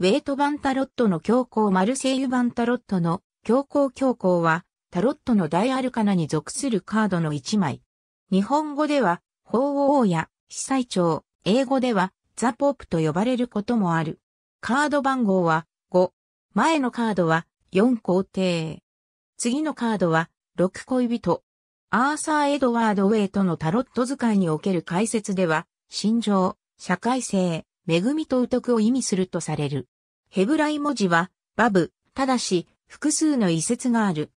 ウェイト版タロットの教皇マルセイユ版タロットの教皇教皇はタロットの大アルカナに属するカードの1枚。日本語では法王や司祭長、英語ではザポープと呼ばれることもある。カード番号は5。前のカードは4皇帝。次のカードは6恋人。アーサー・エドワード・ウェイトのタロット使いにおける解説では、心情、社会性、恵みと宇徳を意味するとされる。ヘブライ文字は、バブ、ただし、複数の遺説がある。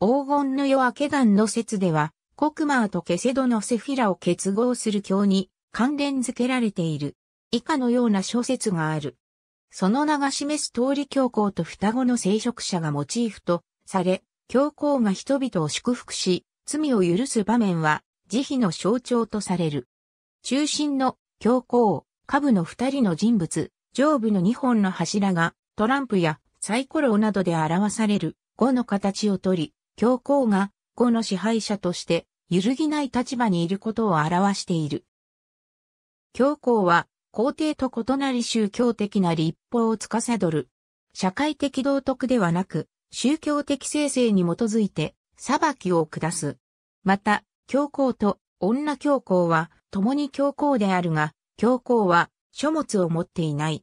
黄金の夜明け岩の説では、コクマーとケセドのセフィラを結合する教に関連付けられている。以下のような小説がある。その名が示す通り教皇と双子の聖職者がモチーフとされ、教皇が人々を祝福し、罪を許す場面は、慈悲の象徴とされる。中心の教皇、下部の二人の人物、上部の二本の柱が、トランプやサイコロなどで表される5の形をとり、教皇が5の支配者として揺るぎない立場にいることを表している。教皇は皇帝と異なり宗教的な立法を司る。社会的道徳ではなく、宗教的生成に基づいて裁きを下す。また、教皇と女教皇は共に教皇であるが、教皇は書物を持っていない。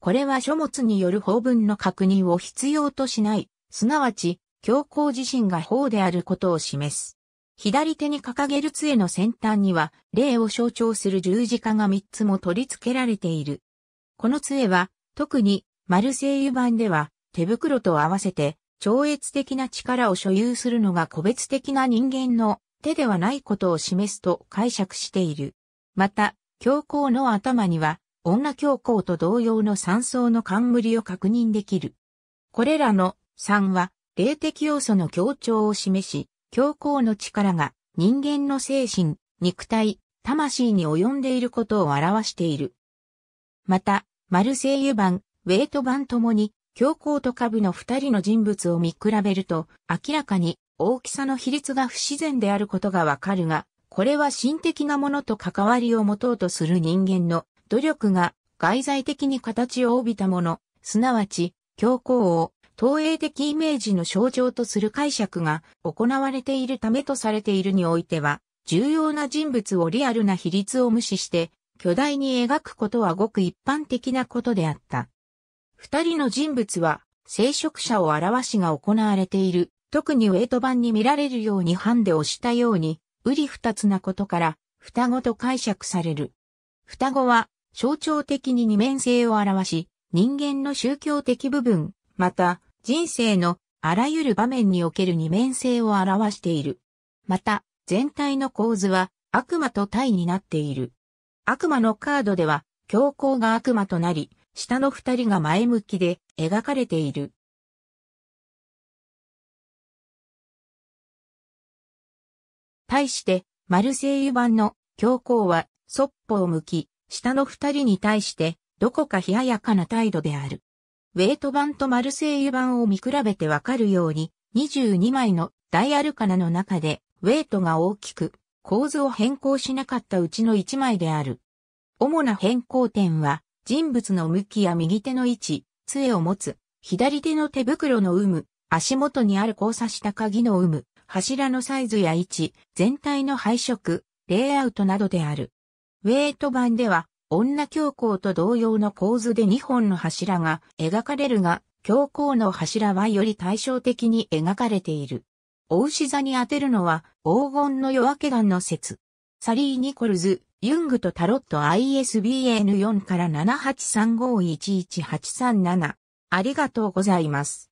これは書物による法文の確認を必要としない、すなわち、教皇自身が法であることを示す。左手に掲げる杖の先端には、霊を象徴する十字架が三つも取り付けられている。この杖は、特に、マルセイユ版では、手袋と合わせて、超越的な力を所有するのが個別的な人間の手ではないことを示すと解釈している。また、教皇の頭には、女教皇と同様の三層の冠を確認できる。これらの3は、霊的要素の強調を示し、教皇の力が人間の精神、肉体、魂に及んでいることを表している。また、マルセイユ版、ウェイト版ともに、教皇と部の二人の人物を見比べると、明らかに大きさの比率が不自然であることがわかるが、これは心的なものと関わりを持とうとする人間の努力が外在的に形を帯びたもの、すなわち、教皇を投影的イメージの象徴とする解釈が行われているためとされているにおいては、重要な人物をリアルな比率を無視して、巨大に描くことはごく一般的なことであった。二人の人物は、聖職者を表しが行われている、特にウェイト版に見られるようにハンデをしたように、うり二つなことから、双子と解釈される。双子は、象徴的に二面性を表し、人間の宗教的部分、また、人生のあらゆる場面における二面性を表している。また、全体の構図は悪魔と対になっている。悪魔のカードでは、教皇が悪魔となり、下の二人が前向きで描かれている。対して、マルセイユ版の教皇は、そっぽを向き、下の二人に対して、どこか冷ややかな態度である。ウェイト版とマルセイユ版を見比べてわかるように、22枚のダイアルカナの中で、ウェイトが大きく、構図を変更しなかったうちの1枚である。主な変更点は、人物の向きや右手の位置、杖を持つ、左手の手袋の有無、足元にある交差した鍵の有無、柱のサイズや位置、全体の配色、レイアウトなどである。ウェイト版では、女教皇と同様の構図で2本の柱が描かれるが、教皇の柱はより対照的に描かれている。お牛座に当てるのは、黄金の夜明け岩の説。サリー・ニコルズ、ユングとタロット ISBN4 から7 8 3 5 1 1 8 3 7ありがとうございます。